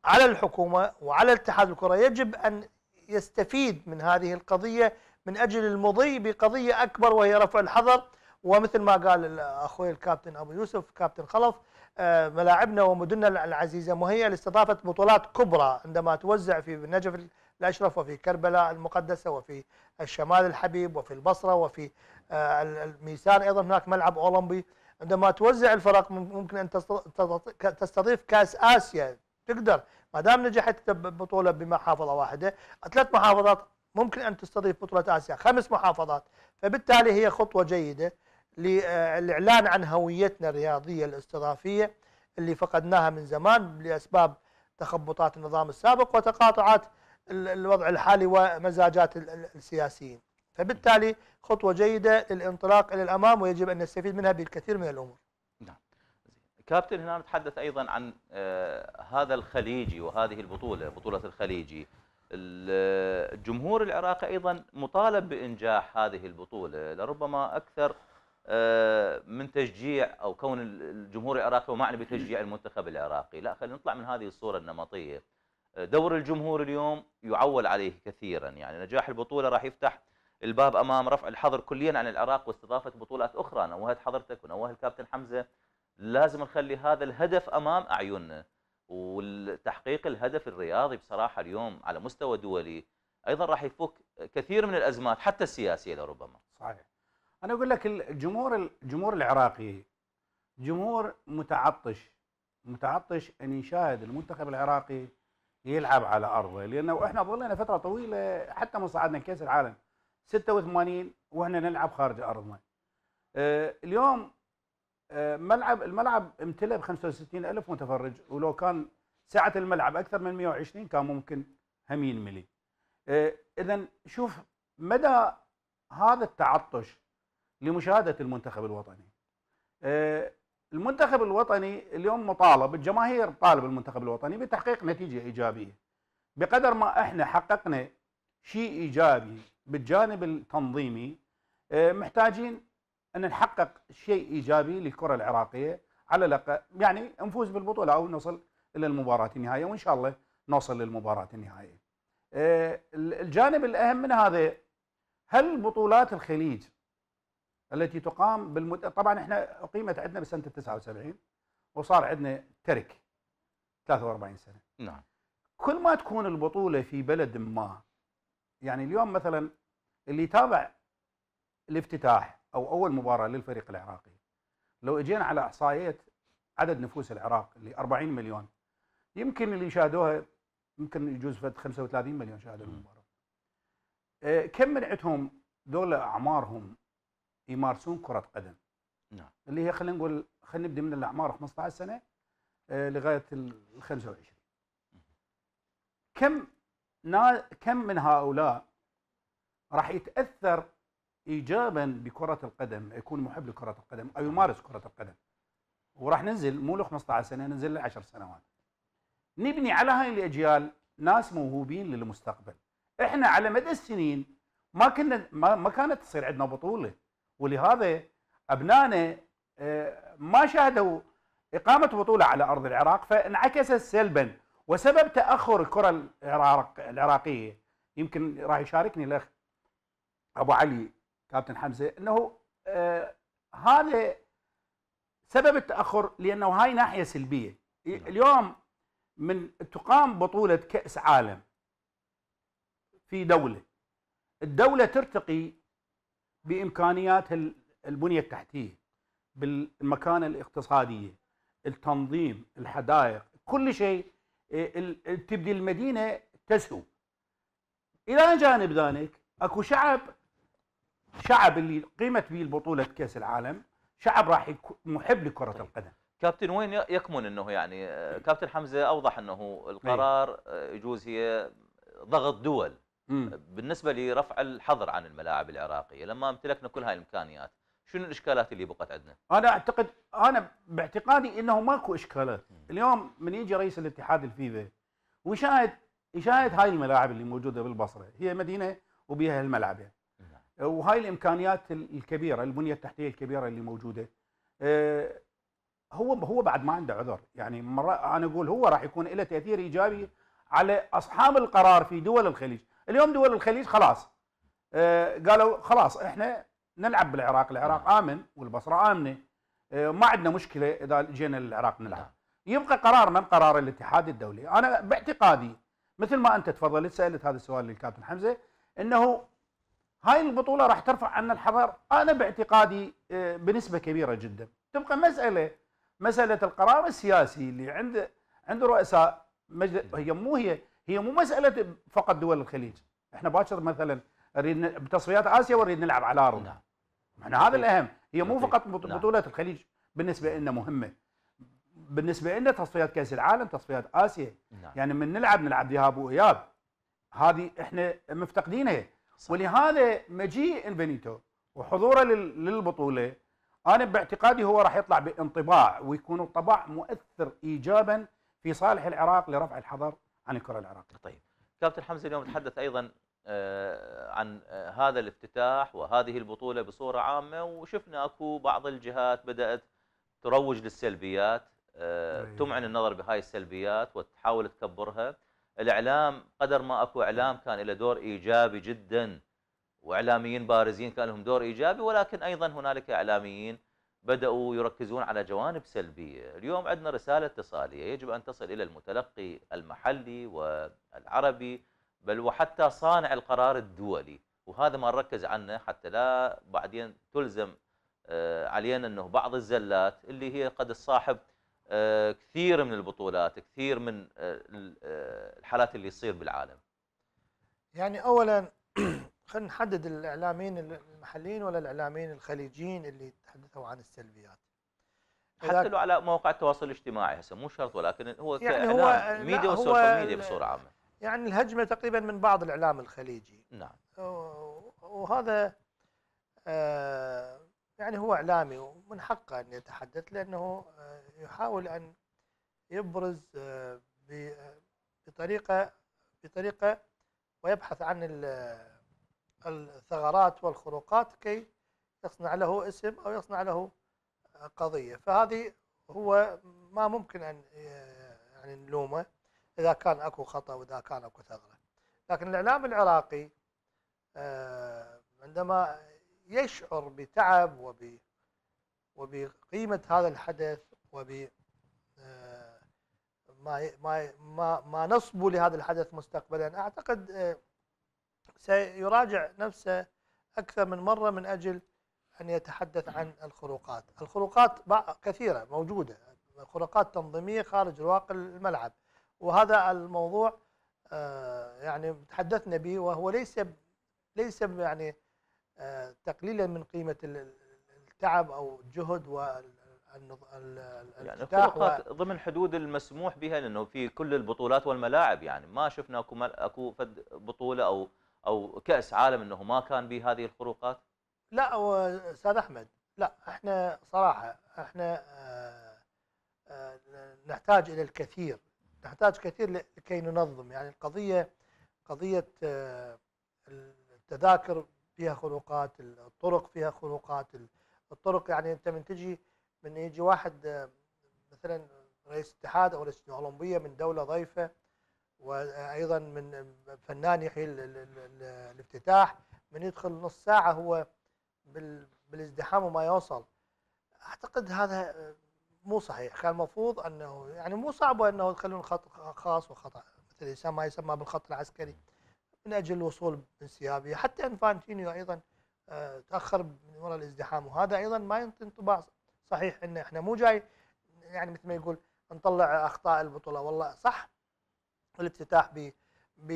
على الحكومة وعلى الاتحاد الكرة يجب أن يستفيد من هذه القضية من أجل المضي بقضية أكبر وهي رفع الحظر ومثل ما قال أخوي الكابتن أبو يوسف كابتن خلف آه، ملاعبنا ومدننا العزيزة مهيئة لاستضافة بطولات كبرى عندما توزع في النجف الأشرف وفي كربلاء المقدسة وفي الشمال الحبيب وفي البصرة وفي آه، الميسان ايضا هناك ملعب اولمبي عندما توزع الفرق ممكن ان تستضيف كاس اسيا تقدر ما دام نجحت بطوله بمحافظه واحده ثلاث محافظات ممكن ان تستضيف بطوله اسيا خمس محافظات فبالتالي هي خطوه جيده للاعلان آه، عن هويتنا الرياضيه الاستضافيه اللي فقدناها من زمان لاسباب تخبطات النظام السابق وتقاطعات الوضع الحالي ومزاجات السياسيين فبالتالي خطوة جيدة للانطلاق إلى الأمام ويجب أن نستفيد منها بالكثير من الأمور نعم كابتن هنا نتحدث أيضا عن آه، هذا الخليجي وهذه البطولة بطولة الخليجي الجمهور العراقي أيضا مطالب بإنجاح هذه البطولة لربما أكثر آه، من تشجيع أو كون الجمهور العراقي ومعنى بتشجيع المنتخب العراقي لا خلينا نطلع من هذه الصورة النمطية دور الجمهور اليوم يعول عليه كثيرا يعني نجاح البطولة راح يفتح الباب امام رفع الحظر كليا عن العراق واستضافه بطولات اخرى نوهت حضرتك ونوه الكابتن حمزه لازم نخلي هذا الهدف امام اعيننا وتحقيق الهدف الرياضي بصراحه اليوم على مستوى دولي ايضا راح يفك كثير من الازمات حتى السياسيه لربما. صحيح. انا اقول لك الجمهور الجمهور العراقي جمهور متعطش متعطش ان يشاهد المنتخب العراقي يلعب على ارضه لانه احنا ظلنا فتره طويله حتى ما صعدنا كاس العالم 86 واحنا نلعب خارج ارضنا آه، اليوم آه، ملعب الملعب امتلى ب 65000 متفرج ولو كان سعه الملعب اكثر من 120 كان ممكن هم ينملي اذا آه، شوف مدى هذا التعطش لمشاهده المنتخب الوطني المنتخب الوطني اليوم مطالب الجماهير طالب المنتخب الوطني بتحقيق نتيجه ايجابيه بقدر ما احنا حققنا شيء ايجابي بالجانب التنظيمي آه، محتاجين ان نحقق شيء ايجابي للكره العراقيه على الاقل يعني نفوز بالبطوله او نصل الى المباراه النهائيه وان شاء الله نوصل للمباراه النهائيه. آه، الجانب الاهم من هذا هل بطولات الخليج التي تقام بالمد... طبعا احنا اقيمت عندنا بسنه 79 وصار عندنا ترك 43 سنه. نعم. كل ما تكون البطوله في بلد ما يعني اليوم مثلا اللي يتابع الافتتاح او اول مباراه للفريق العراقي لو اجينا على احصائيه عدد نفوس العراق اللي 40 مليون يمكن اللي شاهدوها يمكن يجوز فد 35 مليون شاهدوا المباراه. آه، كم من عندهم دولة اعمارهم يمارسون كرة قدم؟ نعم اللي هي خلينا نقول خلينا نبدا من الاعمار 15 سنه آه، لغايه ال 25. كم كم من هؤلاء راح يتاثر ايجابا بكره القدم يكون محب لكره القدم او يمارس كره القدم وراح ننزل مو ل 15 سنه ننزل ل 10 سنوات نبني على هاي الاجيال ناس موهوبين للمستقبل احنا على مدى السنين ما كنا ما, ما كانت تصير عندنا بطوله ولهذا ابنائنا آه، ما شاهدوا اقامه بطوله على ارض العراق فانعكست سلبا وسبب تاخر الكره العراق العراقيه يمكن راح يشاركني الاخ ابو علي كابتن حمزه انه آه هذا سبب التاخر لانه هاي ناحيه سلبيه نعم. اليوم من تقام بطوله كاس عالم في دوله الدوله ترتقي بامكانيات البنيه التحتيه بالمكانه الاقتصاديه التنظيم الحدائق كل شيء إيه، تبدي المدينه تسهو الى جانب ذلك اكو شعب شعب اللي قيمت به البطوله كاس العالم شعب راح محب لكره طيب. القدم كابتن وين يكمن انه يعني آه، إيه. كابتن حمزه اوضح انه القرار إيه. آه، يجوز هي ضغط دول بالنسبه لرفع الحظر عن الملاعب العراقيه لما امتلكنا كل هاي الامكانيات شنو الاشكالات اللي بقت عندنا؟ انا اعتقد انا باعتقادي انه ماكو اشكالات، اليوم من يجي رئيس الاتحاد الفيفا ويشاهد يشاهد هاي الملاعب اللي موجوده بالبصره، هي مدينه وبها الملعبين. يعني. نعم. وهاي الامكانيات الكبيره، البنيه التحتيه الكبيره اللي موجوده. آه، هو هو بعد ما عنده عذر، يعني انا اقول هو راح يكون له تاثير ايجابي على اصحاب القرار في دول الخليج، اليوم دول الخليج خلاص آه، قالوا خلاص احنا نلعب بالعراق العراق نعم. امن والبصره امنه آه، ما عندنا مشكله اذا جينا للعراق نلعب نعم. يبقى قرار من قرار الاتحاد الدولي انا باعتقادي مثل ما انت تفضلت سالت هذا السؤال للكابتن حمزه انه هاي البطوله راح ترفع عنا الحظر انا باعتقادي آه، بنسبه كبيره جدا تبقى مساله مساله القرار السياسي اللي عند عند رؤساء مجلس هي مو هي هي مو مساله فقط دول الخليج احنا باكر مثلا نريد بتصفيات اسيا ونريد نلعب على الارض نعم احنا هذا إيه. الاهم هي مو إيه. فقط نعم. بطوله الخليج بالنسبه لنا مهمه بالنسبه لنا تصفيات كاس العالم تصفيات اسيا نعم. يعني من نلعب نلعب ذهاب واياب هذه احنا مفتقدينها ولهذا مجيء انفينيتو وحضوره للبطوله انا باعتقادي هو راح يطلع بانطباع ويكون الطبع مؤثر ايجابا في صالح العراق لرفع الحظر عن الكره العراقيه. طيب كابتن حمزه اليوم تحدث ايضا آه، عن آه، هذا الافتتاح وهذه البطولة بصورة عامة وشفنا أكو بعض الجهات بدأت تروج للسلبيات آه، تمعن النظر بهاي السلبيات وتحاول تكبرها الإعلام قدر ما أكو إعلام كان له دور إيجابي جدا وإعلاميين بارزين كان لهم دور إيجابي ولكن أيضا هنالك إعلاميين بدأوا يركزون على جوانب سلبية اليوم عندنا رسالة اتصالية يجب أن تصل إلى المتلقي المحلي والعربي بل وحتى صانع القرار الدولي وهذا ما نركز عنه حتى لا بعدين تلزم آه، علينا انه بعض الزلات اللي هي قد تصاحب آه، كثير من البطولات كثير من آه، الحالات اللي يصير بالعالم يعني اولا [clears throat] خلينا نحدد الاعلاميين المحليين ولا الاعلاميين الخليجيين اللي تحدثوا عن السلبيات حتى لو على مواقع التواصل الاجتماعي هسه مو شرط ولكن هو يعني هو ميديا وسوشيال ميديا بصوره عامه يعني الهجمه تقريبا من بعض الاعلام الخليجي نعم وهذا آه، يعني هو اعلامي ومن حقه ان يتحدث لانه آه، يحاول ان يبرز آه، بطريقه بطريقه ويبحث عن الثغرات والخروقات كي يصنع له اسم او يصنع له قضيه فهذه هو ما ممكن ان يعني نلومه إذا كان أكو خطأ وإذا كان أكو ثغرة لكن الإعلام العراقي آه، عندما يشعر بتعب وب وبقيمة هذا الحدث وب آه، ما ما ما نصب لهذا الحدث مستقبلا أعتقد آه، سيراجع نفسه أكثر من مرة من أجل أن يتحدث عن الخروقات الخروقات كثيرة موجودة خروقات تنظيمية خارج رواق الملعب وهذا الموضوع آه، يعني تحدثنا به وهو ليس ليس يعني آه، تقليلا من قيمه التعب او الجهد يعني خروقات و... ضمن حدود المسموح بها لانه في كل البطولات والملاعب يعني ما شفنا اكو مل... اكو فد بطوله او او كاس عالم انه ما كان به هذه الخروقات لا استاذ احمد لا احنا صراحه احنا آه، نحتاج الى الكثير تحتاج كثير لكي ننظم يعني القضية قضية آه، التذاكر فيها خروقات الطرق فيها خروقات الطرق يعني أنت من تجي من يجي واحد آه، مثلا رئيس اتحاد أو رئيس أولمبية من دولة ضيفة وأيضا من آه، فنان يحيي الافتتاح من يدخل نص ساعة هو بالازدحام وما يوصل أعتقد هذا مو صحيح كان المفروض انه يعني مو صعبه انه يخلون خط خاص وخط مثل ما يسمى بالخط العسكري من اجل الوصول بانسيابيه حتى انفانتينيو ايضا آه، تاخر من وراء الازدحام وهذا ايضا ما ينطي انطباع صحيح ان احنا مو جاي يعني مثل ما يقول نطلع اخطاء البطوله والله صح الافتتاح ب ب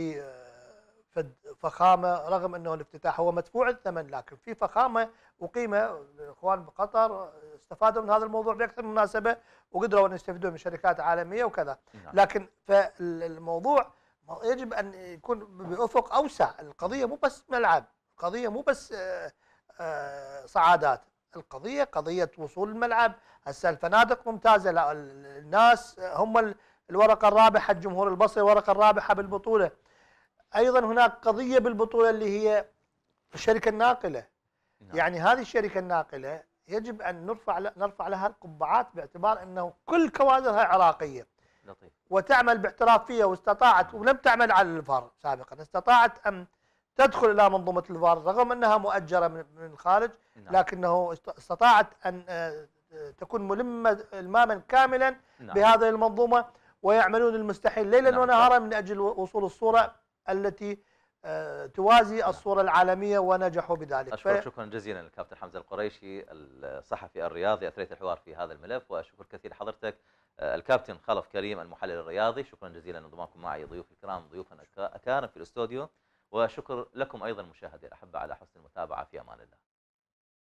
فخامه رغم انه الافتتاح هو مدفوع الثمن لكن في فخامه وقيمه الاخوان بقطر استفادوا من هذا الموضوع باكثر من مناسبه وقدروا ان يستفيدوا من شركات عالميه وكذا نعم. لكن فالموضوع يجب ان يكون بافق اوسع القضيه مو بس ملعب القضيه مو بس صعادات آه، آه، القضيه قضيه وصول الملعب هسه الفنادق ممتازه لا الناس هم الورقه الرابحه الجمهور البصري الورقه الرابحه بالبطوله ايضا هناك قضيه بالبطوله اللي هي الشركه الناقله نعم. يعني هذه الشركه الناقله يجب ان نرفع نرفع لها القبعات باعتبار انه كل كوادرها عراقيه لطيف وتعمل باحترافيه واستطاعت ولم تعمل على الفار سابقا استطاعت ان تدخل الى منظومه الفار رغم انها مؤجره من الخارج نعم. لكنه استطاعت ان آه، تكون ملمه الماما كاملا نعم. بهذه المنظومه ويعملون المستحيل ليلا نعم. ونهارا من اجل وصول الصوره التي آه، توازي نعم. الصورة العالمية ونجحوا بذلك أشكر ف... شكرا جزيلا الكابتن حمزة القريشي الصحفي الرياضي أثريت الحوار في هذا الملف وأشكر كثير حضرتك آه، الكابتن خلف كريم المحلل الرياضي شكرا جزيلا لانضمامكم معي ضيوف الكرام ضيوفا أكارم في الاستوديو وشكر لكم أيضا مشاهدي الأحبة على حسن المتابعة في أمان الله